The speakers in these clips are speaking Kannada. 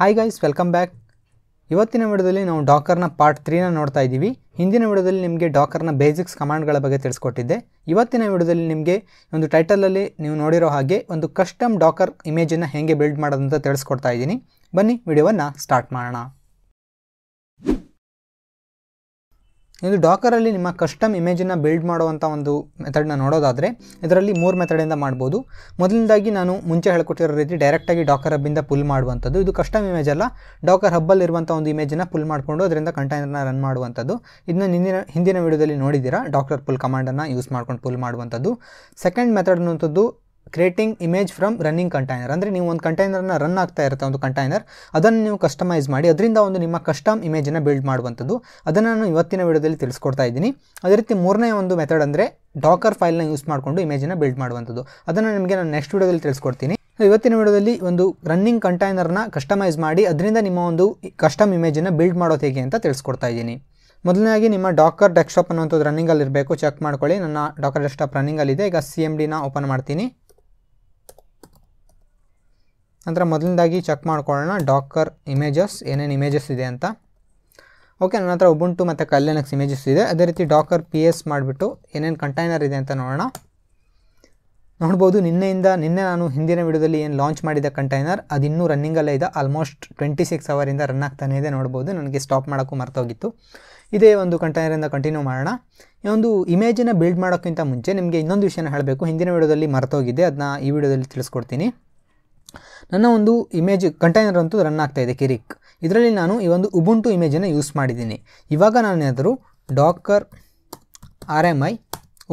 ಹಾಯ್ ಗೈಸ್ ವೆಲ್ಕಮ್ ಬ್ಯಾಕ್ ಇವತ್ತಿನ ವಿಡಿಯೋದಲ್ಲಿ ನಾವು ಡಾಕರ್ನ ಪಾರ್ಟ್ ತ್ರೀನ ನೋಡ್ತಾ ಇದ್ದೀವಿ ಹಿಂದಿನ ವಿಡಿಯೋದಲ್ಲಿ ನಿಮಗೆ ಡಾಕರ್ನ ಬೇಸಿಕ್ಸ್ ಕಮಾಂಡ್ಗಳ ಬಗ್ಗೆ ತಿಳಿಸ್ಕೊಟ್ಟಿದ್ದೆ ಇವತ್ತಿನ ವಿಡಿಯೋದಲ್ಲಿ ನಿಮಗೆ ಒಂದು ಟೈಟಲಲ್ಲಿ ನೀವು ನೋಡಿರೋ ಹಾಗೆ ಒಂದು ಕಸ್ಟಮ್ ಡಾಕರ್ ಇಮೇಜನ್ನು ಹೇಗೆ ಬಿಲ್ಡ್ ಮಾಡೋದಂತ ತಿಳಿಸ್ಕೊಡ್ತಾ ಇದ್ದೀನಿ ಬನ್ನಿ ವಿಡಿಯೋವನ್ನು ಸ್ಟಾರ್ಟ್ ಮಾಡೋಣ ಇದು ಡಾಕರಲ್ಲಿ ನಿಮ್ಮ ಕಸ್ಟಮ್ ಇಮೇಜನ್ನು ಬಿಲ್ಡ್ ಮಾಡುವಂಥ ಒಂದು ಮೆಥಡನ್ನ ನೋಡೋದಾದರೆ ಇದರಲ್ಲಿ ಮೂರು ಮೆಥಡಿಂದ ಮಾಡ್ಬೋದು ಮೊದಲನೇದಾಗಿ ನಾನು ಮುಂಚೆ ಹೇಳ್ಕೊಟ್ಟಿರೋ ರೀತಿ ಡೈರೆಕ್ಟಾಗಿ ಡಾಕರ್ ಹಬ್ಬಿಂದ ಪುಲ್ ಮಾಡುವಂಥದ್ದು ಇದು ಕಸ್ಟಮ್ ಇಮೇಜ್ ಅಲ್ಲ ಡಾಕರ್ ಹಬ್ಬಲ್ಲಿರುವಂಥ ಒಂದು ಇಮೇಜನ್ನು ಪುಲ್ ಮಾಡಿಕೊಂಡು ಅದರಿಂದ ಕಂಟೈನರ್ನ ರನ್ ಮಾಡುವಂಥದ್ದು ಇದನ್ನ ಹಿಂದಿನ ಹಿಂದಿನ ವಿಡಿಯೋದಲ್ಲಿ ನೋಡಿದ್ದೀರಾ ಡಾಕ್ಟರ್ ಪುಲ್ ಕಮಾಂಡನ್ನು ಯೂಸ್ ಮಾಡ್ಕೊಂಡು ಪುಲ್ ಮಾಡುವಂಥದ್ದು ಸೆಕೆಂಡ್ ಮೆಥಡ್ ಅನ್ನುವಂಥದ್ದು creating image from running container ಅಂದರೆ ನೀವು ಒಂದು ಕಂಟೈನರ್ನ ರನ್ ಆಗ್ತಾ ಇರುತ್ತೆ ಒಂದು ಕಂಟೈನರ್ ಅದನ್ನು ನೀವು ಕಸ್ಟಮೈಸ್ ಮಾಡಿ ಅದರಿಂದ ಒಂದು ನಿಮ್ಮ ಕಸ್ಟಮ್ ಇಮೇಜನ್ನು ಬಿಲ್ಡ್ ಮಾಡುವಂಥದ್ದು ಅದನ್ನು ನಾನು ಇವತ್ತಿನ ವಿಡಿಯೋದಲ್ಲಿ ತಿಳಿಸ್ಕೊಡ್ತಾ ಇದ್ದೀನಿ ಅದೇ ರೀತಿ ಮೂರನೇ ಒಂದು ಮೆಥಡ್ ಅಂದರೆ ಡಾಕರ್ ಫೈಲ್ನ ಯೂಸ್ ಮಾಡಿಕೊಂಡು ಇಮೇಜನ್ನ ಬಿಲ್ಡ್ ಮಾಡುವಂಥದ್ದು ಅದನ್ನು ನಿಮಗೆ ನಾನು ನೆಕ್ಸ್ಟ್ ವಿಡಿಯೋದಲ್ಲಿ ತಿಳಿಸ್ಕೊಡ್ತೀನಿ ಇವತ್ತಿನ ವಿಡಿಯೋದಲ್ಲಿ ಒಂದು ರನ್ನಿಂಗ್ ಕಂಟೈನರ್ನ ಕಸ್ಟಮೈಸ್ ಮಾಡಿ ಅದರಿಂದ ನಿಮ್ಮ ಒಂದು ಕಸ್ಟಮ್ ಇಮೇಜನ್ನು ಬಿಲ್ಡ್ ಮಾಡೋದು ಹೇಗೆ ಅಂತ ತಿಳಿಸ್ಕೊಡ್ತಾ ಇದ್ದೀನಿ ಮೊದಲನೇ ನಿಮ್ಮ ಡಾಕರ್ ಡೆಸ್ಕ್ಟಾಪ್ ಅನ್ನೋಂಥದ್ದು ರನ್ನಿಂಗಲ್ಲಿರಬೇಕು ಚೆಕ್ ಮಾಡ್ಕೊಳ್ಳಿ ನನ್ನ ಡಾಕರ್ ಡೆಸ್ಕ್ಟಾಪ್ ರನ್ನಿಂಗಲ್ಲಿದೆ ಈಗ ಸಿ ಎಮ್ ಡಿನ ಓಪನ್ ಮಾಡ್ತೀನಿ ನಂತರ ಮೊದಲನೇದಾಗಿ ಚೆಕ್ ಮಾಡ್ಕೊಳ್ಳೋಣ ಡಾಕರ್ ಇಮೇಜಸ್ ಏನೇನು ಇಮೇಜಸ್ ಇದೆ ಅಂತ ಓಕೆ ನನ್ನ ಹತ್ರ ಉಬುಂಟು ಮತ್ತು ಕಲ್ಯಾಣಕ್ಸ್ ಇಮೇಜಸ್ ಇದೆ ಅದೇ ರೀತಿ ಡಾಕರ್ ಪಿ ಎಸ್ ಮಾಡಿಬಿಟ್ಟು ಏನೇನು ಕಂಟೈನರ್ ಇದೆ ಅಂತ ನೋಡೋಣ ನೋಡ್ಬೋದು ನಿನ್ನೆಯಿಂದ ನಿನ್ನೆ ನಾನು ಹಿಂದಿನ ವಿಡಿಯೋದಲ್ಲಿ ಏನು ಲಾಂಚ್ ಮಾಡಿದ ಕಂಟೈನರ್ ಅದು ಇನ್ನೂ ರನ್ನಿಂಗಲ್ಲೇ ಇದೆ ಆಲ್ಮೋಸ್ಟ್ ಟ್ವೆಂಟಿ ಸಿಕ್ಸ್ ಅವರಿಂದ ರನ್ ಆಗ್ತಾನೆ ಇದೆ ನೋಡ್ಬೋದು ನನಗೆ ಸ್ಟಾಪ್ ಮಾಡೋಕ್ಕೂ ಮರ್ತೋಗಿತ್ತು ಇದೇ ಒಂದು ಕಂಟೈನರಿಂದ ಕಂಟಿನ್ಯೂ ಮಾಡೋಣ ಈ ಒಂದು ಇಮೇಜನ್ನು ಬಿಲ್ಡ್ ಮಾಡೋಕ್ಕಿಂತ ಮುಂಚೆ ನಿಮಗೆ ಇನ್ನೊಂದು ವಿಷಯನ ಹೇಳಬೇಕು ಹಿಂದಿನ ವಿಡಿಯೋದಲ್ಲಿ ಮರ್ತೋಗಿದೆ ಅದನ್ನ ಈ ವಿಡಿಯೋದಲ್ಲಿ ತಿಳಿಸ್ಕೊಡ್ತೀನಿ ನನ್ನ ಒಂದು ಇಮೇಜ್ ಕಂಟೈನರ್ ಅಂತೂ ರನ್ ಆಗ್ತಾ ಇದೆ ಕಿರಿಕ್ ಇದರಲ್ಲಿ ನಾನು ಈ ಒಂದು ಉಬುಂಟು ಇಮೇಜನ್ನು ಯೂಸ್ ಮಾಡಿದ್ದೀನಿ ಇವಾಗ ನಾನೇನಾದರೂ Docker R M I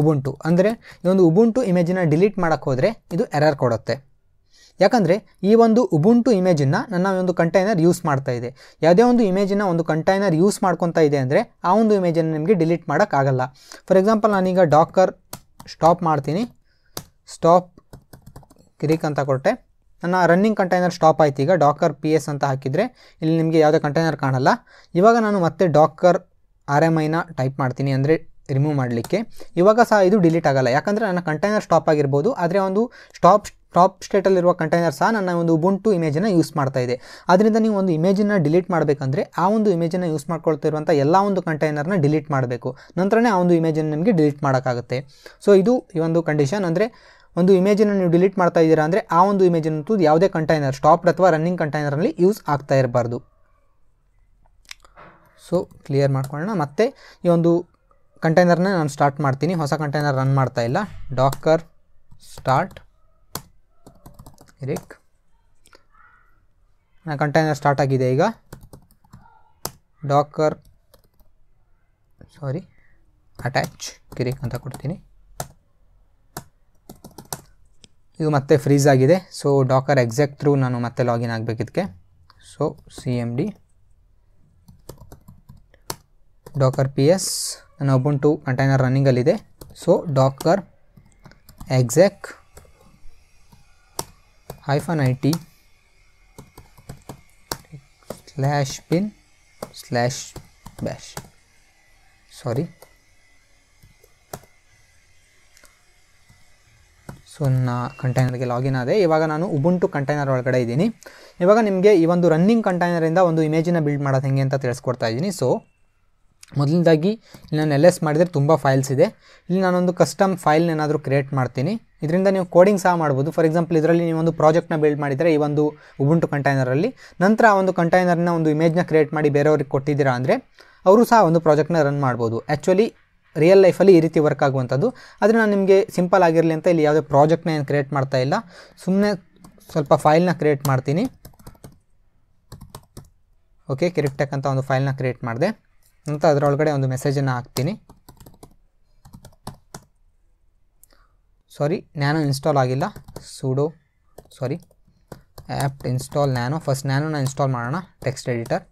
Ubuntu ಅಂದರೆ ಈ ಒಂದು ಉಬುಂಟು ಇಮೇಜನ್ನು ಡಿಲೀಟ್ ಮಾಡೋಕ್ಕೆ ಹೋದರೆ ಇದು ಎರರ್ ಕೊಡುತ್ತೆ ಯಾಕಂದರೆ ಈ ಒಂದು ಉಬುಂಟು ಇಮೇಜನ್ನು ನನ್ನ ಒಂದು ಕಂಟೈನರ್ ಯೂಸ್ ಮಾಡ್ತಾ ಇದೆ ಯಾವುದೇ ಒಂದು ಇಮೇಜನ್ನು ಒಂದು ಕಂಟೈನರ್ ಯೂಸ್ ಮಾಡ್ಕೊತಾ ಇದೆ ಅಂದರೆ ಆ ಒಂದು ಇಮೇಜನ್ನು ನಿಮಗೆ ಡಿಲೀಟ್ ಮಾಡೋಕ್ಕಾಗಲ್ಲ ಫಾರ್ ಎಕ್ಸಾಂಪಲ್ ನಾನೀಗ ಡಾಕರ್ ಸ್ಟಾಪ್ ಮಾಡ್ತೀನಿ ಸ್ಟಾಪ್ ಕಿರಿಕ್ ಅಂತ ಕೊಟ್ಟೆ ನನ್ನ ರನ್ನಿಂಗ್ ಕಂಟೈನರ್ ಸ್ಟಾಪ್ ಆಯ್ತು ಈಗ ಡಾಕರ್ ಪಿ ಎಸ್ ಅಂತ ಹಾಕಿದರೆ ಇಲ್ಲಿ ನಿಮಗೆ ಯಾವುದೇ ಕಂಟೈನರ್ ಕಾಣಲ್ಲ ಇವಾಗ ನಾನು ಮತ್ತೆ ಡಾಕರ್ ಆರ್ ಎಮ್ ಐನ ಟೈಪ್ ಮಾಡ್ತೀನಿ ಅಂದರೆ ರಿಮೂವ್ ಮಾಡಲಿಕ್ಕೆ ಇವಾಗ ಸಹ ಇದು ಡಿಲೀಟ್ ಆಗಲ್ಲ ಯಾಕಂದರೆ ನನ್ನ ಕಂಟೈನರ್ ಸ್ಟಾಪ್ ಆಗಿರ್ಬೋದು ಆದರೆ ಒಂದು ಸ್ಟಾಪ್ ಟಾಪ್ ಸ್ಟೇಟಲ್ಲಿರುವ ಕಂಟೈನರ್ ಸಹ ನನ್ನ ಒಂದು ಉಬುಂಟು ಇಮೇಜನ್ನು ಯೂಸ್ ಮಾಡ್ತಾ ಇದೆ ಆದ್ದರಿಂದ ನೀವು ಒಂದು ಇಮೇಜನ್ನ ಡಿಲೀಟ್ ಮಾಡಬೇಕಂದ್ರೆ ಆ ಒಂದು ಇಮೇಜನ್ನು ಯೂಸ್ ಮಾಡ್ಕೊಳ್ತಿರುವಂಥ ಎಲ್ಲ ಒಂದು ಕಂಟೈನರ್ನ ಡಿಲೀಟ್ ಮಾಡಬೇಕು ನಂತರನೇ ಆ ಒಂದು ಇಮೇಜನ್ನು ನಿಮಗೆ ಡಿಲೀಟ್ ಮಾಡೋಕ್ಕಾಗುತ್ತೆ ಸೊ ಇದು ಈ ಒಂದು ಕಂಡೀಷನ್ ಅಂದರೆ ಒಂದು ಇಮೇಜನ್ನು ನೀವು ಡಿಲೀಟ್ ಮಾಡ್ತಾ ಇದ್ದೀರಾ ಅಂದರೆ ಆ ಒಂದು ಇಮೇಜನ್ನಂತೂ ಯಾವುದೇ ಕಂಟೈನರ್ ಸ್ಟಾಪ್ಡ್ ಅಥವಾ ರನ್ನಿಂಗ್ ಕಂಟೈನರಲ್ಲಿ ಯೂಸ್ ಆಗ್ತಾ ಇರಬಾರ್ದು ಸೊ ಕ್ಲಿಯರ್ ಮಾಡ್ಕೊಳ್ಳೋಣ ಮತ್ತೆ ಈ ಒಂದು ಕಂಟೈನರ್ನ ನಾನು ಸ್ಟಾರ್ಟ್ ಮಾಡ್ತೀನಿ ಹೊಸ ಕಂಟೈನರ್ ರನ್ ಮಾಡ್ತಾ ಇಲ್ಲ ಡಾಕರ್ ಸ್ಟಾರ್ಟ್ ಇರಿಕ್ ನಾನು ಕಂಟೈನರ್ ಸ್ಟಾರ್ಟ್ ಆಗಿದೆ ಈಗ ಡಾಕರ್ ಸಾರಿ ಅಟ್ಯಾಚ್ ಕಿರಿಕ್ ಅಂತ ಕೊಡ್ತೀನಿ ಇದು ಮತ್ತೆ ಫ್ರೀಸ್ ಆಗಿದೆ ಸೊ ಡಾಕರ್ ಎಕ್ಸಾಕ್ಟ್ ಥ್ರೂ ನಾನು ಮತ್ತೆ ಲಾಗಿನ್ ಆಗಬೇಕಿದ್ದಕ್ಕೆ so C M D Docker P S ನನ್ನ ಒಬ್ಬನ್ ಟು ಕಂಟೈನರ್ ರನ್ನಿಂಗಲ್ಲಿದೆ so Docker exec hyphen I T slash bin slash bash sorry so ನನ್ನ ಕಂಟೈನರ್ಗೆ ಲಾಗಿನ್ ಆದೆ ಇವಾಗ ನಾನು ಉಬುಂಟು ಕಂಟೈನರ್ ಒಳಗಡೆ ಇದ್ದೀನಿ ಇವಾಗ ನಿಮಗೆ ಈ ಒಂದು ರನ್ನಿಂಗ್ ಕಂಟೈನರಿಂದ ಒಂದು ಇಮೇಜಿನ ಬಿಲ್ಡ್ ಮಾಡೋದು ಹೇಗೆ ಅಂತ ತಿಳಿಸ್ಕೊಡ್ತಾ ಇದ್ದೀನಿ ಸೊ ಮೊದಲನೇದಾಗಿ ಇಲ್ಲಿ ನಾನು ಎಲ್ ಎಸ್ ಮಾಡಿದರೆ ತುಂಬ ಫೈಲ್ಸ್ ಇದೆ ಇಲ್ಲಿ ನಾನೊಂದು ಕಸ್ಟಮ್ ಫೈಲ್ನ ಏನಾದರೂ ಕ್ರಿಯೇಟ್ ಮಾಡ್ತೀನಿ ಇದರಿಂದ ನೀವು ಕೋಡಿಂಗ್ ಸಹ ಮಾಡ್ಬೋದು ಫಾರ್ ಎಕ್ಸಾಂಪಲ್ ಇದರಲ್ಲಿ ನೀವು ಒಂದು ಪ್ರಾಜೆಕ್ಟ್ನ ಬಿಲ್ಡ್ ಮಾಡಿದರೆ ಈ ಒಂದು ಉಬುಂಟು ಕಂಟೈನರಲ್ಲಿ ನಂತರ ಆ ಒಂದು ಕಂಟೈನರ್ನ ಒಂದು ಇಮೇಜ್ನ ಕ್ರಿಯೇಟ್ ಮಾಡಿ ಬೇರೆಯವ್ರಿಗೆ ಕೊಟ್ಟಿದ್ದೀರಾ ಅಂದರೆ ಅವರು ಸಹ ಒಂದು ಪ್ರಾಜೆಕ್ಟ್ನ ರನ್ ಮಾಡ್ಬೋದು ಆ್ಯಕ್ಚುಲಿ ರಿಯಲ್ ಲೈಫಲ್ಲಿ ಈ ರೀತಿ ವರ್ಕ್ ಆಗುವಂಥದ್ದು ಆದರೆ ನಾನು ನಿಮಗೆ ಸಿಂಪಲ್ ಆಗಿರಲಿ ಅಂತ ಇಲ್ಲಿ ಯಾವುದೇ ಪ್ರಾಜೆಕ್ಟ್ನ ಏನು ಕ್ರಿಯೇಟ್ ಮಾಡ್ತಾ ಇಲ್ಲ ಸುಮ್ಮನೆ ಸ್ವಲ್ಪ ಫೈಲ್ನ ಕ್ರಿಯೇಟ್ ಮಾಡ್ತೀನಿ ಓಕೆ ಕಿರಿಕ್ಟೆಕ್ ಅಂತ ಒಂದು ಫೈಲ್ನ ಕ್ರಿಯೇಟ್ ಮಾಡಿದೆ ಅಂತ ಅದರೊಳಗಡೆ ಒಂದು ಮೆಸೇಜನ್ನು ಹಾಕ್ತೀನಿ ಸಾರಿ ನ್ಯಾನೋ ಇನ್ಸ್ಟಾಲ್ ಆಗಿಲ್ಲ sudo sorry app install nano first ನ್ಯಾನೋನ ಇನ್ಸ್ಟಾಲ್ ಮಾಡೋಣ ಟೆಕ್ಸ್ಟ್ ಎಡಿಟರ್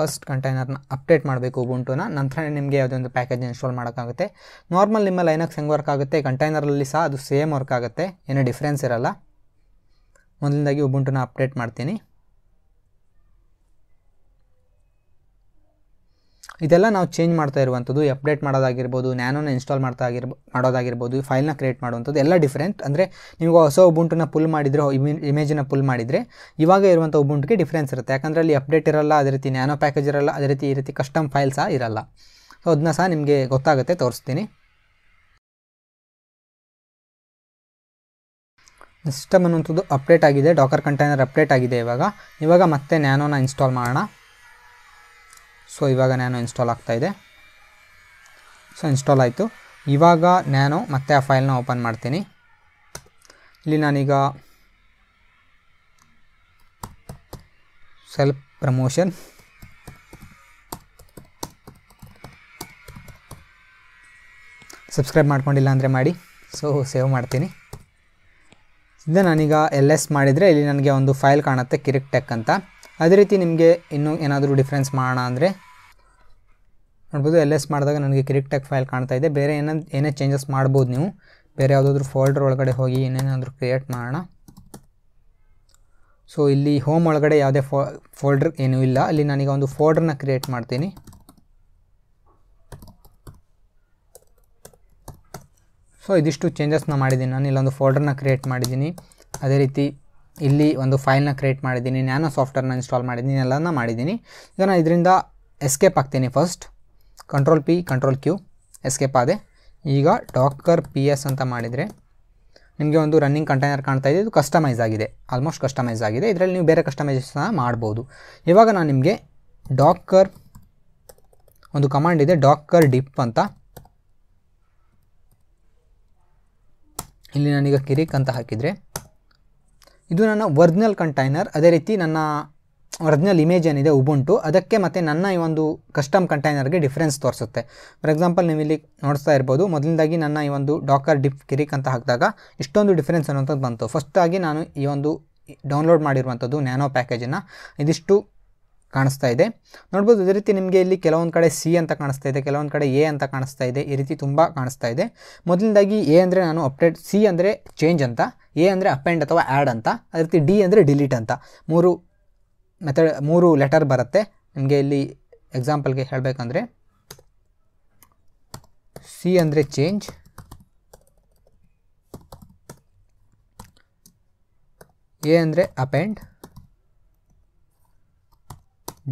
ಫಸ್ಟ್ ಕಂಟೈನರ್ನ ಅಪ್ಡೇಟ್ ಮಾಡಬೇಕು ಉಬುಂಟುನ ನಂತರ ನಿಮಗೆ ಒಂದು ಪ್ಯಾಕೇಜ್ ಇನ್ಸ್ಟಾಲ್ ಮಾಡೋಕ್ಕಾಗುತ್ತೆ ನಾರ್ಮಲ್ ನಿಮ್ಮ ಲೈನಕ್ಸ್ ಹೆಂಗೆ ವರ್ಕ್ ಆಗುತ್ತೆ ಕಂಟೈನರಲ್ಲಿ ಸಹ ಅದು ಸೇಮ್ ವರ್ಕ್ ಆಗುತ್ತೆ ಏನೂ ಡಿಫ್ರೆನ್ಸ್ ಇರಲ್ಲ ಮೊದಲಿಂದಾಗಿ ಉಬುಂಟುನ ಅಪ್ಡೇಟ್ ಮಾಡ್ತೀನಿ ಇದೆಲ್ಲ ನಾವು ಚೇಂಜ್ ಮಾಡ್ತಾ ಇರುವಂಥದ್ದು ಅಪ್ಡೇಟ್ ಮಾಡೋದಾಗಿರ್ಬೋದು ನ್ಯಾನೋನ ಇನ್ಸ್ಟಾಲ್ ಮಾಡ್ತಾ ಆಗಿರ್ಬೋ ಮಾಡೋದಾಗಿರ್ಬೋದು ಫೈಲ್ನ ಕ್ರಿಯೇಟ್ ಮಾಡುವಂಥದ್ದು ಎಲ್ಲ ಡಿಫ್ರೆಂಟ್ ಅಂದರೆ ನೀವು ಹೊಸ ಉಬುಂಟನ್ನ ಪುಲ್ ಮಾಡಿದರೆ ಇಮೇಜನ್ನ ಪುಲ್ ಮಾಡಿದರೆ ಇವಾಗ ಇರುವಂಥ ಒಬ್ಬುಂಟಿಗೆ ಡಿಫ್ರೆನ್ಸ್ ಇರುತ್ತೆ ಯಾಕಂದರೆ ಅಲ್ಲಿ ಅಪ್ಡೇಟ್ ಇರಲ್ಲ ಅದೇ ರೀತಿ ನ್ಯಾನೋ ಪ್ಯಾಕೇಜ್ ಇರಲ್ಲ ಅದೇ ರೀತಿ ಈ ರೀತಿ ಕಸ್ಟಮ್ ಫೈಲ್ ಸಹ ಇರಲ್ಲ ಸೊ ಅದನ್ನ ಸಹ ನಿಮಗೆ ಗೊತ್ತಾಗುತ್ತೆ ತೋರಿಸ್ತೀನಿ ಸಿಸ್ಟಮ್ ಅನ್ನುವಂಥದ್ದು ಅಪ್ಡೇಟ್ ಆಗಿದೆ ಡಾಕರ್ ಕಂಟೈನರ್ ಅಪ್ಡೇಟ್ ಆಗಿದೆ ಇವಾಗ ಇವಾಗ ಮತ್ತೆ ನ್ಯಾನೋನ ಇನ್ಸ್ಟಾಲ್ ಮಾಡೋಣ ಸೊ ಇವಾಗ ನಾನು ಇನ್ಸ್ಟಾಲ್ ಇದೆ ಸೊ ಇನ್ಸ್ಟಾಲ್ ಆಯಿತು ಇವಾಗ ನಾನು ಮತ್ತೆ ಆ ಫೈಲ್ನ ಓಪನ್ ಮಾಡ್ತೀನಿ ಇಲ್ಲಿ ನಾನೀಗ ಸೆಲ್ಫ್ ಪ್ರಮೋಷನ್ ಸಬ್ಸ್ಕ್ರೈಬ್ ಮಾಡ್ಕೊಂಡಿಲ್ಲ ಅಂದರೆ ಮಾಡಿ ಸೊ ಸೇವ್ ಮಾಡ್ತೀನಿ ಇದು ನಾನೀಗ ಎಲ್ ಎಸ್ ಮಾಡಿದರೆ ಇಲ್ಲಿ ನನಗೆ ಒಂದು ಫೈಲ್ ಕಾಣುತ್ತೆ ಕಿರಿಕ್ ಟೆಕ್ ಅಂತ ಅದೇ ರೀತಿ ನಿಮಗೆ ಇನ್ನೂ ಏನಾದರೂ ಡಿಫ್ರೆನ್ಸ್ ಮಾಡೋಣ ಅಂದರೆ ನೋಡ್ಬೋದು ಎಲ್ ಎಸ್ ಮಾಡಿದಾಗ ನನಗೆ ಟೆಕ್ ಫೈಲ್ ಕಾಣ್ತಾ ಇದೆ ಬೇರೆ ಏನ ಏನೇ ಚೇಂಜಸ್ ಮಾಡ್ಬೋದು ನೀವು ಬೇರೆ ಯಾವುದಾದ್ರೂ ಫೋಲ್ಡರ್ ಒಳಗಡೆ ಹೋಗಿ ಏನೇನಾದರೂ ಕ್ರಿಯೇಟ್ ಮಾಡೋಣ ಸೊ ಇಲ್ಲಿ ಹೋಮ್ ಒಳಗಡೆ ಯಾವುದೇ ಫೋ ಫೋಲ್ಡ್ರ್ ಏನೂ ಇಲ್ಲ ಅಲ್ಲಿ ನನಗೆ ಒಂದು ಫೋಲ್ಡ್ರನ್ನ ಕ್ರಿಯೇಟ್ ಮಾಡ್ತೀನಿ ಸೊ ಇದಿಷ್ಟು ಚೇಂಜಸ್ನ ಮಾಡಿದ್ದೀನಿ ನಾನು ಇಲ್ಲೊಂದು ಫೋಲ್ಡರ್ನ ಕ್ರಿಯೇಟ್ ಮಾಡಿದ್ದೀನಿ ಅದೇ ರೀತಿ ಇಲ್ಲಿ ಒಂದು ಫೈಲ್ನ ಕ್ರಿಯೇಟ್ ಮಾಡಿದ್ದೀನಿ ನಾನು ಸಾಫ್ಟ್ವೇರ್ನ ಇನ್ಸ್ಟಾಲ್ ಮಾಡಿದ್ದೀನಿ ಎಲ್ಲನ ಮಾಡಿದ್ದೀನಿ ಈಗ ನಾನು ಇದರಿಂದ ಎಸ್ಕೇಪ್ ಹಾಕ್ತೀನಿ first control P control Q escape ಆದೆ ಈಗ ಡಾಕರ್ ಪಿ ಎಸ್ ಅಂತ ಮಾಡಿದರೆ ನಿಮಗೆ ಒಂದು ರನ್ನಿಂಗ್ ಕಂಟೈನರ್ ಕಾಣ್ತಾ ಇದೆ ಇದು ಕಸ್ಟಮೈಸ್ ಆಗಿದೆ ಆಲ್ಮೋಸ್ಟ್ ಕಸ್ಟಮೈಸ್ ಆಗಿದೆ ಇದರಲ್ಲಿ ನೀವು ಬೇರೆ ಕಸ್ಟಮೈಸೇಷನ್ ಮಾಡ್ಬೋದು ಇವಾಗ ನಾನು ನಿಮಗೆ ಡಾಕರ್ ಒಂದು ಕಮಾಂಡ್ ಇದೆ ಡಾಕರ್ ಡಿಪ್ ಅಂತ ಇಲ್ಲಿ ನಾನೀಗ ಕಿರಿಕ್ ಅಂತ ಹಾಕಿದರೆ ಇದು ನನ್ನ ಒರ್ಜಿನಲ್ ಕಂಟೈನರ್ ಅದೇ ರೀತಿ ನನ್ನ ಒರಿಜಿನಲ್ ಇಮೇಜ್ ಏನಿದೆ ಉಬುಂಟು ಅದಕ್ಕೆ ಮತ್ತು ನನ್ನ ಈ ಒಂದು ಕಸ್ಟಮ್ ಕಂಟೈನರ್ಗೆ ಡಿಫ್ರೆನ್ಸ್ ತೋರಿಸುತ್ತೆ ಫಾರ್ ಎಕ್ಸಾಂಪಲ್ ನೀವು ಇಲ್ಲಿ ನೋಡ್ತಾ ಇರ್ಬೋದು ಮೊದಲಿನದಾಗಿ ನನ್ನ ಈ ಒಂದು ಡಾಕರ್ ಡಿಪ್ ಕಿರಿಕ್ ಅಂತ ಹಾಕಿದಾಗ ಇಷ್ಟೊಂದು ಡಿಫ್ರೆನ್ಸ್ ಅನ್ನೋಂಥದ್ದು ಬಂತು ಫಸ್ಟಾಗಿ ನಾನು ಈ ಒಂದು ಡೌನ್ಲೋಡ್ ಮಾಡಿರುವಂಥದ್ದು ನ್ಯಾನೋ ಪ್ಯಾಕೇಜನ್ನು ಇದಿಷ್ಟು ಕಾಣಿಸ್ತಾ ಇದೆ ನೋಡ್ಬೋದು ಅದೇ ರೀತಿ ನಿಮಗೆ ಇಲ್ಲಿ ಕೆಲವೊಂದು ಕಡೆ ಸಿ ಅಂತ ಕಾಣಿಸ್ತಾ ಇದೆ ಕೆಲವೊಂದು ಕಡೆ ಎ ಅಂತ ಕಾಣಿಸ್ತಾ ಇದೆ ಈ ರೀತಿ ತುಂಬ ಕಾಣಿಸ್ತಾ ಇದೆ ಮೊದಲನೇದಾಗಿ ಎ ಅಂದರೆ ನಾನು ಅಪ್ಡೇಟ್ ಸಿ ಅಂದರೆ ಚೇಂಜ್ ಅಂತ ಎ ಅಂದರೆ ಅಪೆಂಡ್ ಅಥವಾ ಆ್ಯಡ್ ಅಂತ ಅದೇ ರೀತಿ ಡಿ ಅಂದರೆ ಡಿಲೀಟ್ ಅಂತ ಮೂರು ಮೆಥಡ್ ಮೂರು ಲೆಟರ್ ಬರುತ್ತೆ ನಿಮಗೆ ಇಲ್ಲಿ ಎಕ್ಸಾಂಪಲ್ಗೆ ಹೇಳಬೇಕಂದ್ರೆ ಸಿ ಅಂದರೆ ಚೇಂಜ್ ಎ ಅಂದರೆ ಅಪೆಂಡ್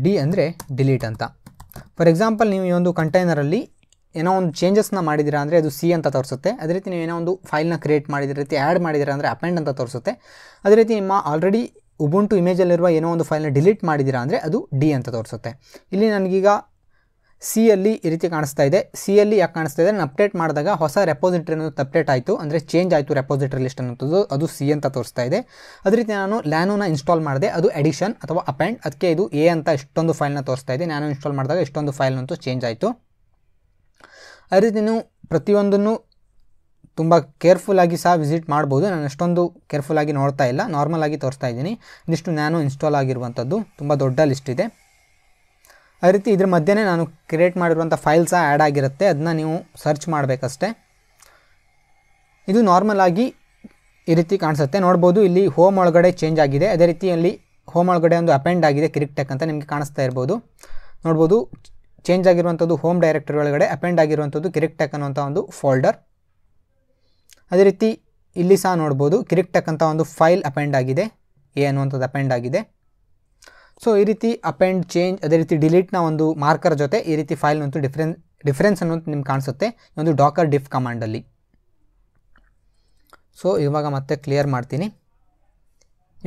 ಡಿ ಅಂದರೆ ಡಿಲೀಟ್ ಅಂತ ಫಾರ್ ಎಕ್ಸಾಂಪಲ್ ನೀವು ಈ ಒಂದು ಕಂಟೈನರಲ್ಲಿ ಏನೋ ಒಂದು ಚೇಂಜಸ್ನ ಮಾಡಿದ್ದೀರಾ ಅಂದರೆ ಅದು ಸಿ ಅಂತ ತೋರಿಸುತ್ತೆ ಅದೇ ರೀತಿ ನೀವು ಏನೋ ಒಂದು ಫೈಲ್ನ ಕ್ರಿಯೇಟ್ ಮಾಡಿದ ರೀತಿ ಆ್ಯಡ್ ಮಾಡಿದ್ದೀರಾ ಅಂದರೆ ಅಪೆಂಡ್ ಅಂತ ತೋರಿಸುತ್ತೆ ಅದೇ ರೀತಿ ನಿಮ್ಮ ಆಲ್ರೆಡಿ ಉಬುಂಟು ಇಮೇಜಲ್ಲಿರುವ ಏನೋ ಒಂದು ಫೈಲ್ನ ಡಿಲೀಟ್ ಮಾಡಿದ್ದೀರಾ ಅಂದರೆ ಅದು ಡಿ ಅಂತ ತೋರಿಸುತ್ತೆ ಇಲ್ಲಿ ನನಗೀಗ ಸಿಯಲ್ಲಿ ಈ ರೀತಿ ಕಾಣಿಸ್ತಾ ಇದೆ ಸಿಯಲ್ಲಿ ಯಾಕೆ ಕಾಣಿಸ್ತಾ ಇದೆ ನಾನು ಅಪ್ಡೇಟ್ ಮಾಡಿದಾಗ ಹೊಸ ರೆಪೋಸಿಟ್ರಿ ಅನ್ನೋದು ಅಪ್ಡೇಟ್ ಆಯಿತು ಅಂದರೆ ಚೇಂಜ್ ಆಯಿತು ರೆಪೋಸಿಟ್ರಿ ಲಿಸ್ಟ್ ಅನ್ನೋದು ಅದು ಸಿ ಅಂತ ತೋರಿಸ್ತಾ ಇದೆ ಅದೇ ರೀತಿ ನಾನು ಲ್ಯಾನೋನ ಇನ್ಸ್ಟಾಲ್ ಮಾಡಿದೆ ಅದು ಎಡಿಷನ್ ಅಥವಾ ಅಪ್ಯಾಂಡ್ ಅದಕ್ಕೆ ಇದು ಎ ಅಂತ ಇಷ್ಟೊಂದು ಫೈಲ್ನ ತೋರಿಸ್ತಾ ಇದೆ ನಾನು ಇನ್ಸ್ಟಾಲ್ ಮಾಡಿದಾಗ ಇಷ್ಟೊಂದು ಫೈಲ್ ಅಂತೂ ಚೇಂಜ್ ಆಯಿತು ಅದೇ ರೀತಿ ನೀವು ಪ್ರತಿಯೊಂದನ್ನು ತುಂಬ ಕೇರ್ಫುಲ್ಲಾಗಿ ಸಹ ವಿಸಿಟ್ ಮಾಡ್ಬೋದು ನಾನು ಅಷ್ಟೊಂದು ಕೇರ್ಫುಲ್ಲಾಗಿ ನೋಡ್ತಾ ಇಲ್ಲ ಆಗಿ ತೋರಿಸ್ತಾ ಇದ್ದೀನಿ ಇದಿಷ್ಟು ನ್ಯಾನೋ ಇನ್ಸ್ಟಾಲ್ ಆಗಿರುವಂಥದ್ದು ತುಂಬ ದೊಡ್ಡ ಲಿಸ್ಟ್ ಇದೆ ಅದೇ ರೀತಿ ಇದ್ರ ಮಧ್ಯೆ ನಾನು ಕ್ರಿಯೇಟ್ ಮಾಡಿರುವಂಥ ಫೈಲ್ ಸಹ ಆ್ಯಡ್ ಆಗಿರುತ್ತೆ ಅದನ್ನ ನೀವು ಸರ್ಚ್ ಮಾಡಬೇಕಷ್ಟೆ ಇದು ನಾರ್ಮಲ್ ಆಗಿ ಈ ರೀತಿ ಕಾಣಿಸುತ್ತೆ ನೋಡ್ಬೋದು ಇಲ್ಲಿ ಹೋಮ್ ಒಳಗಡೆ ಚೇಂಜ್ ಆಗಿದೆ ಅದೇ ರೀತಿ ಅಲ್ಲಿ ಹೋಮ್ ಒಳಗಡೆ ಒಂದು ಅಪೆಂಡ್ ಆಗಿದೆ ಕಿರಿಕ್ ಟೆಕ್ ಅಂತ ನಿಮಗೆ ಕಾಣಿಸ್ತಾ ಇರ್ಬೋದು ನೋಡ್ಬೋದು ಚೇಂಜ್ ಆಗಿರುವಂಥದ್ದು ಹೋಮ್ ಡೈರೆಕ್ಟರಿ ಒಳಗಡೆ ಅಪೆಂಡ್ ಆಗಿರುವಂಥದ್ದು ಕಿರಿಕ್ ಟೆಕ್ ಅನ್ನೋಂಥ ಒಂದು ಫೋಲ್ಡರ್ ಅದೇ ರೀತಿ ಇಲ್ಲಿ ಸಹ ನೋಡ್ಬೋದು ಕಿರಿಕ್ ಟೆಕ್ ಅಂತ ಒಂದು ಫೈಲ್ ಅಪೆಂಡ್ ಆಗಿದೆ ಎ ಅನ್ನುವಂಥದ್ದು ಅಪೆಂಡ್ ಆಗಿದೆ ಸೊ ಈ ರೀತಿ ಅಪ್ ಆ್ಯಂಡ್ ಚೇಂಜ್ ಅದೇ ರೀತಿ ಡಿಲೀಟ್ನ ಒಂದು ಮಾರ್ಕರ್ ಜೊತೆ ಈ ರೀತಿ ಫೈಲ್ನಂತೂ ಡಿಫ್ರೆನ್ ಡಿಫ್ರೆನ್ಸ್ ಅನ್ನೋದು ನಿಮ್ಗೆ ಕಾಣಿಸುತ್ತೆ ಒಂದು ಡಾಕರ್ ಡಿಫ್ ಕಮಾಂಡಲ್ಲಿ ಸೊ ಇವಾಗ ಮತ್ತೆ ಕ್ಲಿಯರ್ ಮಾಡ್ತೀನಿ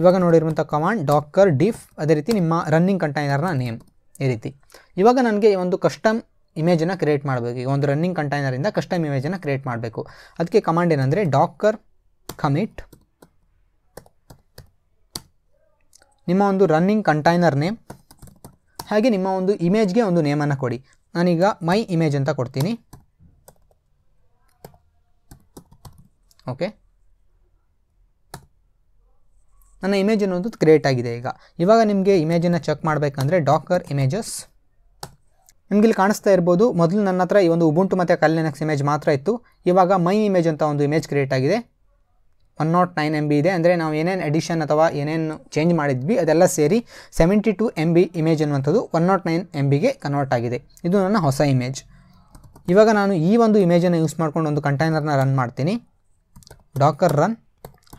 ಇವಾಗ ನೋಡಿರುವಂಥ ಕಮಾಂಡ್ ಡಾಕರ್ ಡಿಫ್ ಅದೇ ರೀತಿ ನಿಮ್ಮ ರನ್ನಿಂಗ್ ಕಂಟೈನರ್ನ ನೇಮ್ ಈ ರೀತಿ ಇವಾಗ ನನಗೆ ಒಂದು ಕಸ್ಟಮ್ ಇಮೇಜನ್ನು ಕ್ರಿಯೇಟ್ ಮಾಡಬೇಕು ಈಗ ಒಂದು ರನ್ನಿಂಗ್ ಕಂಟೈನರಿಂದ ಕಸ್ಟಮ್ ಇಮೇಜನ್ನು ಕ್ರಿಯೇಟ್ ಮಾಡಬೇಕು ಅದಕ್ಕೆ ಕಮಾಂಡ್ ಏನಂದರೆ ಡಾಕರ್ ಕಮಿಟ್ ನಿಮ್ಮ ಒಂದು ರನ್ನಿಂಗ್ ಕಂಟೈನರ್ ನೇಮ್ ಹಾಗೆ ನಿಮ್ಮ ಒಂದು ಇಮೇಜ್ಗೆ ಒಂದು ನೇಮನ್ನು ಕೊಡಿ ನಾನೀಗ ಮೈ ಇಮೇಜ್ ಅಂತ ಕೊಡ್ತೀನಿ ಓಕೆ ನನ್ನ ಇಮೇಜ್ ಅನ್ನೋದು ಕ್ರಿಯೇಟ್ ಆಗಿದೆ ಈಗ ಇವಾಗ ನಿಮಗೆ ಇಮೇಜನ್ನು ಚೆಕ್ ಮಾಡಬೇಕಂದ್ರೆ ಡಾಕರ್ ಇಮೇಜಸ್ ನಿಮ್ಗೆ ಇಲ್ಲಿ ಕಾಣಿಸ್ತಾ ಇರ್ಬೋದು ಮೊದಲು ನನ್ನ ಹತ್ರ ಈ ಒಂದು ಉಬುಂಟು ಮತ್ತು ಕಲ್ಯಾಣಕ್ಸ್ ಇಮೇಜ್ ಮಾತ್ರ ಇತ್ತು ಇವಾಗ ಮೈ ಇಮೇಜ್ ಅಂತ ಒಂದು ಇಮೇಜ್ ಕ್ರಿಯೇಟ್ ಆಗಿದೆ one nought nine M B ಇದೆ ಅಂದರೆ ನಾವು ಏನೇನು ಎಡಿಷನ್ ಅಥವಾ ಏನೇನು ಚೇಂಜ್ ಮಾಡಿದ್ವಿ ಅದೆಲ್ಲ ಸೇರಿ seventy two M B image ಅನ್ನುವಂಥದ್ದು ಒನ್ ನಾಟ್ ನೈನ್ ಎಮ್ ಬಿಗೆ ಕನ್ವರ್ಟ್ ಆಗಿದೆ ಇದು ನನ್ನ ಹೊಸ ಇಮೇಜ್ ಇವಾಗ ನಾನು ಈ ಒಂದು ಇಮೇಜನ್ನು ಯೂಸ್ ಮಾಡ್ಕೊಂಡು ಒಂದು ಕಂಟೈನರ್ನ ರನ್ ಮಾಡ್ತೀನಿ Docker run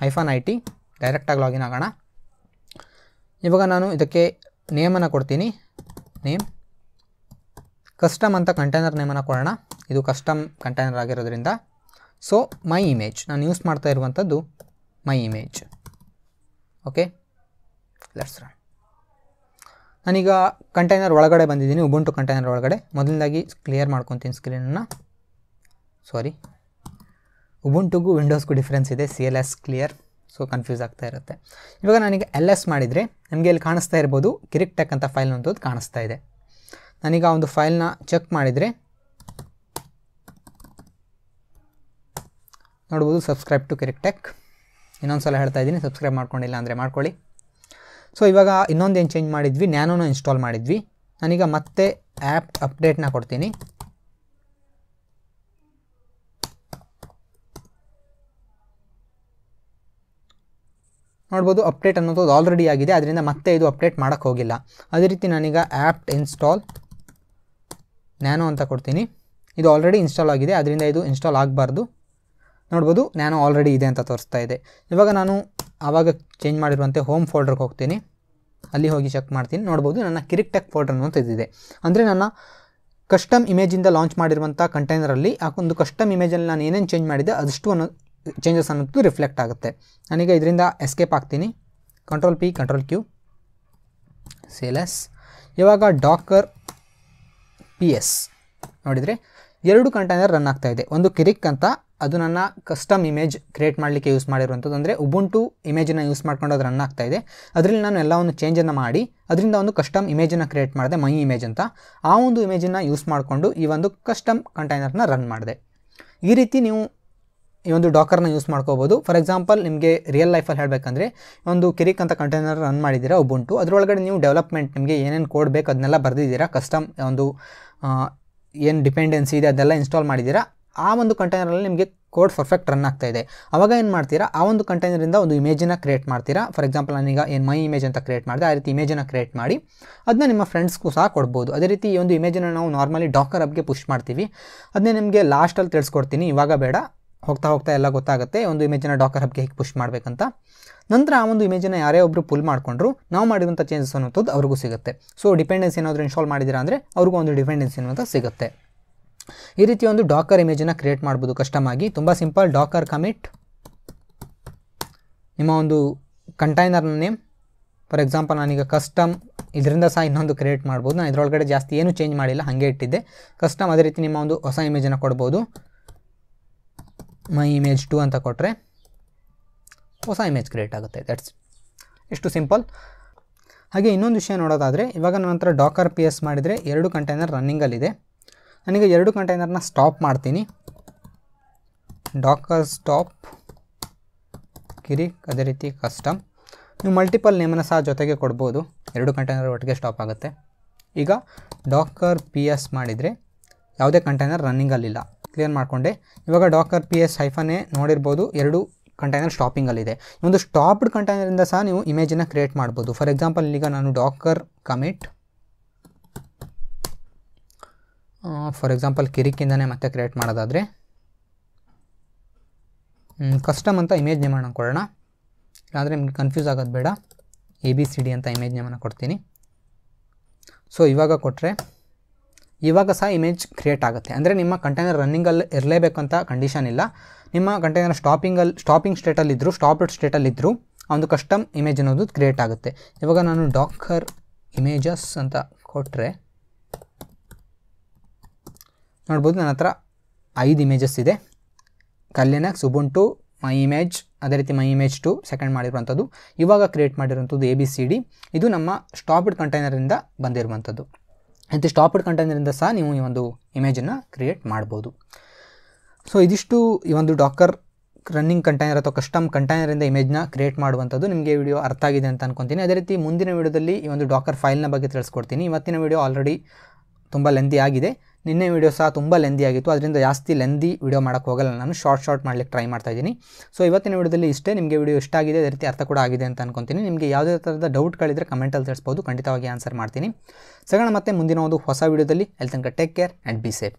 hyphen I T ಡೈರೆಕ್ಟಾಗಿ ಲಾಗಿನ್ ಆಗೋಣ ಇವಾಗ ನಾನು ಇದಕ್ಕೆ ನೇಮನ್ನು ಕೊಡ್ತೀನಿ ನೇಮ್ ಕಸ್ಟಮ್ ಅಂತ ಕಂಟೈನರ್ ನೇಮನ್ನು ಕೊಡೋಣ ಇದು ಕಸ್ಟಮ್ ಕಂಟೈನರ್ ಆಗಿರೋದ್ರಿಂದ ಸೊ ಮೈ ಇಮೇಜ್ ನಾನು ಯೂಸ್ ಮಾಡ್ತಾ ಇರುವಂಥದ್ದು my image okay let's run ನಾನೀಗ ಕಂಟೈನರ್ ಒಳಗಡೆ ಬಂದಿದ್ದೀನಿ ಉಬುಂಟು ಕಂಟೈನರ್ ಒಳಗಡೆ ಮೊದಲನೇದಾಗಿ ಕ್ಲಿಯರ್ ಮಾಡ್ಕೊತೀನಿ ಸ್ಕ್ರೀನನ್ನು ಸಾರಿ ಉಬುಂಟುಗೂ ವಿಂಡೋಸ್ಗೂ ಡಿಫ್ರೆನ್ಸ್ ಇದೆ C L S clear so confuse ಆಗ್ತಾ ಇರುತ್ತೆ ಇವಾಗ ನನಗೆ ಎಲ್ ಎಸ್ ಮಾಡಿದರೆ ನನಗೆ ಇಲ್ಲಿ ಕಾಣಿಸ್ತಾ ಇರ್ಬೋದು ಕಿರಿಕ್ ಟೆಕ್ ಅಂತ ಫೈಲ್ ಅಂತದ್ದು ಕಾಣಿಸ್ತಾ ಇದೆ ನಾನೀಗ ಒಂದು ಫೈಲ್ನ ಚೆಕ್ ಮಾಡಿದರೆ ನೋಡ್ಬೋದು ಸಬ್ಸ್ಕ್ರೈಬ್ ಟು ಕಿರಿಕ್ ಟೆಕ್ ಇನ್ನೊಂದು ಸಲ ಹೇಳ್ತಾ ಇದ್ದೀನಿ ಸಬ್ಸ್ಕ್ರೈಬ್ ಮಾಡ್ಕೊಂಡಿಲ್ಲ ಅಂದರೆ ಮಾಡ್ಕೊಳ್ಳಿ ಸೊ ಇವಾಗ ಇನ್ನೊಂದು ಏನು ಚೇಂಜ್ ಮಾಡಿದ್ವಿ ನ್ಯಾನೋನ ಇನ್ಸ್ಟಾಲ್ ಮಾಡಿದ್ವಿ ನಾನೀಗ ಮತ್ತೆ ಆ್ಯಪ್ ಅಪ್ಡೇಟ್ನ ಕೊಡ್ತೀನಿ ನೋಡ್ಬೋದು ಅಪ್ಡೇಟ್ ಅನ್ನೋದು ಆಲ್ರೆಡಿ ಆಗಿದೆ ಅದರಿಂದ ಮತ್ತೆ ಇದು ಅಪ್ಡೇಟ್ ಮಾಡೋಕ್ಕೆ ಹೋಗಿಲ್ಲ ಅದೇ ರೀತಿ ನಾನೀಗ ಆ್ಯಪ್ ಇನ್ಸ್ಟಾಲ್ ನ್ಯಾನೋ ಅಂತ ಕೊಡ್ತೀನಿ ಇದು ಆಲ್ರೆಡಿ ಇನ್ಸ್ಟಾಲ್ ಆಗಿದೆ ಅದರಿಂದ ಇದು ಇನ್ಸ್ಟಾಲ್ ಆಗಬಾರ್ದು ನೋಡ್ಬೋದು ನಾನು ಆಲ್ರೆಡಿ ಇದೆ ಅಂತ ತೋರಿಸ್ತಾ ಇದೆ ಇವಾಗ ನಾನು ಆವಾಗ ಚೇಂಜ್ ಮಾಡಿರುವಂತೆ ಹೋಮ್ ಫೋಲ್ಡ್ರಿಗೆ ಹೋಗ್ತೀನಿ ಅಲ್ಲಿ ಹೋಗಿ ಚೆಕ್ ಮಾಡ್ತೀನಿ ನೋಡ್ಬೋದು ನನ್ನ ಕಿರಿಕ್ ಟೆಕ್ ಫೋಲ್ಡರ್ ಅನ್ನೋ ಅಂದರೆ ನನ್ನ ಕಸ್ಟಮ್ ಇಮೇಜಿಂದ ಲಾಂಚ್ ಮಾಡಿರುವಂಥ ಕಂಟೈನರಲ್ಲಿ ಆ ಒಂದು ಕಸ್ಟಮ್ ಇಮೇಜಲ್ಲಿ ನಾನು ಏನೇನು ಚೇಂಜ್ ಮಾಡಿದೆ ಅದಷ್ಟು ಅನ್ನೋ ಚೇಂಜಸ್ ಅನ್ನೋದು ರಿಫ್ಲೆಕ್ಟ್ ಆಗುತ್ತೆ ನಾನೀಗ ಇದರಿಂದ ಎಸ್ಕೇಪ್ ಆಗ್ತೀನಿ ಕಂಟ್ರೋಲ್ ಪಿ ಕಂಟ್ರೋಲ್ ಕ್ಯೂ ಸೇಲಸ್ ಇವಾಗ ಡಾಕರ್ ಪಿ ಎಸ್ ನೋಡಿದರೆ ಎರಡು ಕಂಟೈನರ್ ರನ್ ಆಗ್ತಾಯಿದೆ ಒಂದು ಕಿರಿಕ್ ಅಂತ ಅದು ನನ್ನ ಕಸ್ಟಮ್ ಇಮೇಜ್ ಕ್ರಿಯೇಟ್ ಮಾಡಲಿಕ್ಕೆ ಯೂಸ್ ಮಾಡಿರುವಂಥದ್ದು ಅಂದರೆ ಉಬುಂಟು ಇಮೇಜನ್ನು ಯೂಸ್ ಮಾಡ್ಕೊಂಡು ಅದು ರನ್ ಆಗ್ತಾ ಇದೆ ಅದರಲ್ಲಿ ನಾನು ಎಲ್ಲವನ್ನು ಚೇಂಜನ್ನು ಮಾಡಿ ಅದರಿಂದ ಒಂದು ಕಸ್ಟಮ್ ಇಮೇಜನ್ನು ಕ್ರಿಯೇಟ್ ಮಾಡಿದೆ ಮೈ ಇಮೇಜ್ ಅಂತ ಆ ಒಂದು ಇಮೇಜನ್ನು ಯೂಸ್ ಮಾಡಿಕೊಂಡು ಈ ಒಂದು ಕಸ್ಟಮ್ ಕಂಟೈನರ್ನ ರನ್ ಮಾಡಿದೆ ಈ ರೀತಿ ನೀವು ಈ ಒಂದು ಡಾಕರ್ನ ಯೂಸ್ ಮಾಡ್ಕೋಬೋದು ಫಾರ್ ಎಕ್ಸಾಂಪಲ್ ನಿಮಗೆ ರಿಯಲ್ ಲೈಫಲ್ಲಿ ಹೇಳಬೇಕಂದ್ರೆ ಒಂದು ಕಿರಿಕ್ ಅಂತ ಕಂಟೈನರ್ ರನ್ ಮಾಡಿದ್ದೀರಾ ಉಬುಂಟು ಅದರೊಳಗಡೆ ನೀವು ಡೆವಲಪ್ಮೆಂಟ್ ನಿಮಗೆ ಏನೇನು ಕೋಡ್ ಬೇಕು ಅದನ್ನೆಲ್ಲ ಬರೆದಿದ್ದೀರಾ ಕಸ್ಟಮ್ ಒಂದು ಏನು ಡಿಪೆಂಡೆನ್ಸಿ ಇದೆ ಅದೆಲ್ಲ ಇನ್ಸ್ಟಾಲ್ ಮಾಡಿದ್ದೀರಾ ಆ ಒಂದು ಕಂಟೈನರಲ್ಲಿ ನಿಮಗೆ ಕೋಡ್ ಪರ್ಫೆಕ್ಟ್ ರನ್ ಆಗ್ತಾ ಇದೆ ಅವಾಗ ಏನು ಮಾಡ್ತೀರಾ ಆ ಒಂದು ಕಂಟೈನರಿಂದ ಒಂದು ಇಮೇಜನ್ನ ಕ್ರಿಯೇಟ್ ಮಾಡ್ತೀರಾ ಫಾರ್ ಎಕ್ಸಾಂಪಲ್ ನಾನೀಗ ಏನು ಮೈ ಇಮೇಜ್ ಅಂತ ಕ್ರಿಯೇಟ್ ಮಾಡಿದೆ ಆ ರೀತಿ ಇಮೇಜನ್ನು ಕ್ರಿಯೇಟ್ ಮಾಡಿ ಅದನ್ನ ನಿಮ್ಮ ಫ್ರೆಂಡ್ಸ್ಗೂ ಸಹ ಕೊಡ್ಬೋದು ಅದೇ ರೀತಿ ಈ ಒಂದು ಇಮೇಜನ್ನು ನಾವು ನಾರ್ಮಲಿ ಡಾಕರ್ ಅಪ್ಗೆ ಪುಷ್ ಮಾಡ್ತೀವಿ ಅದನ್ನೇ ನಿಮಗೆ ಲಾಸ್ಟಲ್ಲಿ ತಿಳಿಸ್ಕೊಡ್ತೀನಿ ಇವಾಗ ಬೇಡ ಹೋಗ್ತಾ ಹೋಗ್ತಾ ಎಲ್ಲ ಗೊತ್ತಾಗುತ್ತೆ ಒಂದು ಇಮೇಜನ್ನು ಡಾಕರ್ ಹಬ್ಗೆ ಹೇಗೆ ಪುಷ್ ಮಾಡಬೇಕಂತ ನಂತರ ಆ ಒಂದು ಇಮೇಜನ್ನು ಯಾರೇ ಒಬ್ಬರು ಪುಲ್ ಮಾಡಿಕೊಂಡ್ರು ನಾವು ಮಾಡಿದಂಥ ಚೇಂಜಸ್ ಅನ್ನೋಂಥದ್ದು ಅವ್ರಿಗೂ ಸಿಗುತ್ತೆ ಸೊ ಡಿಪೆಂಡೆನ್ಸಿ ಏನಾದರೂ ಇನ್ಸ್ಟಾಲ್ ಮಾಡಿದ್ದೀರಾ ಅಂದರೆ ಅವ್ರಿಗೂ ಒಂದು ಡಿಪೆಂಡೆನ್ಸಿ ಅನ್ನೋದು ಸಿಗುತ್ತೆ ಈ ರೀತಿ ಒಂದು ಡಾಕರ್ ಇಮೇಜನ್ನ ಕ್ರಿಯೇಟ್ ಮಾಡ್ಬೋದು ಕಸ್ಟಮ್ ಆಗಿ ತುಂಬ ಸಿಂಪಲ್ ಡಾಕರ್ ಕಮಿಟ್ ನಿಮ್ಮ ಒಂದು ಕಂಟೈನರ್ ನೇಮ್ ಫಾರ್ ಎಕ್ಸಾಂಪಲ್ ನಾನೀಗ ಕಸ್ಟಮ್ ಇದರಿಂದ ಸಹ ಇನ್ನೊಂದು ಕ್ರಿಯೇಟ್ ಮಾಡ್ಬೋದು ನಾನು ಇದರೊಳಗಡೆ ಜಾಸ್ತಿ ಏನು ಚೇಂಜ್ ಮಾಡಿಲ್ಲ ಹಾಗೆ ಇಟ್ಟಿದ್ದೆ ಕಸ್ಟಮ್ ಅದೇ ರೀತಿ ನಿಮ್ಮ ಒಂದು ಹೊಸ ಇಮೇಜನ್ನು ಕೊಡ್ಬೋದು ಮೈ ಇಮೇಜ್ ಟು ಅಂತ ಕೊಟ್ಟರೆ ಹೊಸ ಇಮೇಜ್ ಕ್ರಿಯೇಟ್ ಆಗುತ್ತೆ ದಟ್ಸ್ ಎಷ್ಟು ಸಿಂಪಲ್ ಹಾಗೆ ಇನ್ನೊಂದು ವಿಷಯ ನೋಡೋದಾದರೆ ಇವಾಗ ನನ್ನ ಹತ್ರ ಡಾಕರ್ ಪಿ ಎಸ್ ಮಾಡಿದರೆ ಎರಡು ಕಂಟೈನರ್ ರನ್ನಿಂಗಲ್ಲಿದೆ ನನಗೆ ಎರಡು ಕಂಟೈನರ್ನ ಸ್ಟಾಪ್ ಮಾಡ್ತೀನಿ ಡಾಕರ್ ಸ್ಟಾಪ್ ಕಿರಿಕ್ ಅದೇ ರೀತಿ ಕಸ್ಟಮ್ ನೀವು ಮಲ್ಟಿಪಲ್ ನೇಮನ್ನು ಸಹ ಜೊತೆಗೆ ಕೊಡ್ಬೋದು ಎರಡು ಕಂಟೈನರ್ ಒಟ್ಟಿಗೆ ಸ್ಟಾಪ್ ಆಗುತ್ತೆ ಈಗ ಡಾಕರ್ ಪಿ ಎಸ್ ಮಾಡಿದರೆ ಯಾವುದೇ ಕಂಟೈನರ್ ರನ್ನಿಂಗಲ್ಲಿಲ್ಲ ಕ್ಲಿಯರ್ ಮಾಡಿಕೊಂಡೆ ಇವಾಗ ಡಾಕರ್ ಪಿ ಎಸ್ ಹೈಫನೇ ನೋಡಿರ್ಬೋದು ಎರಡು ಕಂಟೈನರ್ ಸ್ಟಾಪಿಂಗಲ್ಲಿದೆ ಒಂದು ಸ್ಟಾಪ್ಡ್ ಕಂಟೈನರಿಂದ ಸಹ ನೀವು ಇಮೇಜನ್ನು ಕ್ರಿಯೇಟ್ ಮಾಡ್ಬೋದು ಫಾರ್ ಎಕ್ಸಾಂಪಲ್ ಈಗ ನಾನು ಡಾಕರ್ ಕಮಿಟ್ ಫಾರ್ ಎಕ್ಸಾಂಪಲ್ ಕಿರಿಕಿಂದನೇ ಮತ್ತೆ ಕ್ರಿಯೇಟ್ ಮಾಡೋದಾದರೆ ಕಸ್ಟಮ್ ಅಂತ ಇಮೇಜ್ ನೇಮನ ಕೊಡೋಣ ಇಲ್ಲಾಂದರೆ ನಿಮ್ಗೆ ಕನ್ಫ್ಯೂಸ್ ಆಗೋದು ಬೇಡ ಎ ಬಿ ಸಿ ಡಿ ಅಂತ ಇಮೇಜ್ ನೇಮನ್ನು ಕೊಡ್ತೀನಿ ಸೊ ಇವಾಗ ಕೊಟ್ಟರೆ ಇವಾಗ ಸಹ ಇಮೇಜ್ ಕ್ರಿಯೇಟ್ ಆಗುತ್ತೆ ಅಂದರೆ ನಿಮ್ಮ ಕಂಟೈನರ್ ರನ್ನಿಂಗಲ್ಲಿ ಇರಲೇಬೇಕಂತ ಕಂಡೀಷನ್ ಇಲ್ಲ ನಿಮ್ಮ ಕಂಟೈನರ್ ಸ್ಟಾಪಿಂಗಲ್ಲಿ ಸ್ಟಾಪಿಂಗ್ ಸ್ಟೇಟಲ್ಲಿದ್ದರೂ ಸ್ಟಾಪ್ಡ್ ಸ್ಟೇಟಲ್ಲಿದ್ದರೂ ಆ ಒಂದು ಕಸ್ಟಮ್ ಇಮೇಜ್ ಅನ್ನೋದು ಕ್ರಿಯೇಟ್ ಆಗುತ್ತೆ ಇವಾಗ ನಾನು ಡಾಕರ್ ಇಮೇಜಸ್ ಅಂತ ಕೊಟ್ಟರೆ ನೋಡ್ಬೋದು ನನ್ನ ಹತ್ರ ಐದು ಇಮೇಜಸ್ ಇದೆ ಸುಬುನ್ ಟು ಮೈ ಇಮೇಜ್ ಅದೇ ರೀತಿ ಮೈ ಇಮೇಜ್ ಟು ಸೆಕೆಂಡ್ ಮಾಡಿರುವಂಥದ್ದು ಇವಾಗ ಕ್ರಿಯೇಟ್ ಮಾಡಿರುವಂಥದ್ದು ಎ ಬಿ ಸಿ ಡಿ ಇದು ನಮ್ಮ ಸ್ಟಾಪ್ಡ್ ಕಂಟೈನರಿಂದ ಬಂದಿರುವಂಥದ್ದು ಮತ್ತು ಸ್ಟಾಪ್ಡ್ ಕಂಟೈನರಿಂದ ಸಹ ನೀವು ಈ ಒಂದು ಇಮೇಜನ್ನು ಕ್ರಿಯೇಟ್ ಮಾಡ್ಬೋದು ಸೊ ಇದಿಷ್ಟು ಈ ಒಂದು ಡಾಕರ್ ರನ್ನಿಂಗ್ ಕಂಟೈನರ್ ಅಥವಾ ಕಸ್ಟಮ್ ಕಂಟೈನರಿಂದ ಇಮೇಜ್ನ ಕ್ರಿಯೇಟ್ ಮಾಡುವಂಥದ್ದು ನಿಮಗೆ ವಿಡಿಯೋ ಅರ್ಥ ಆಗಿದೆ ಅಂತ ಅನ್ಕೊತೀನಿ ಅದೇ ರೀತಿ ಮುಂದಿನ ವಿಡಿಯೋದಲ್ಲಿ ಈ ಒಂದು ಡಾಕರ್ ಫೈಲ್ನ ಬಗ್ಗೆ ತಿಳಿಸ್ಕೊಡ್ತೀನಿ ಇವತ್ತಿನ ವಿಡಿಯೋ ಆಲ್ರೆಡಿ ತುಂಬ ಲೆಂದಿ ಆಗಿದೆ ನಿನ್ನೆ ವೀಡಿಯೋ ಸಹ ತುಂಬ ಲೆಂದಿ ಆಗಿತ್ತು ಅದರಿಂದ ಜಾಸ್ತಿ ಲೆಂದಿ ವೀಡಿಯೋ ಮಾಡೋಕ್ಕೆ ಹೋಗಲ್ಲ ನಾನು ಶಾರ್ಟ್ ಶಾರ್ಟ್ ಮಾಡಲಿಕ್ಕೆ ಟ್ರೈ ಮಾಡ್ತಾ ಇದ್ದೀನಿ ಸೊ ಇವತ್ತಿನ ವೀಡಿಯೋದಲ್ಲಿ ಇಷ್ಟೇ ನಿಮಗೆ ವೀಡಿಯೋ ಇಷ್ಟ ಆಗಿದೆ ಅದೇ ರೀತಿ ಅರ್ಥ ಕೂಡ ಆಗಿದೆ ಅಂತ ಅನ್ಕೊತೀನಿ ನಿಮಗೆ ಯಾವುದೇ ಥರದ ಡೌಟ್ಗಳಿದ್ರೆ ಕಮೆಂಟಲ್ಲಿ ತಿಳಿಸ್ಬೋದು ಖಂಡಿತವಾಗಿ ಆನ್ಸರ್ ಮಾಡ್ತೀನಿ ಸಗಣ ಮತ್ತೆ ಮುಂದಿನ ಒಂದು ಹೊಸ ವೀಡಿಯೋದಲ್ಲಿ ಅಲ್ಲಿ ತನಕ take care and be safe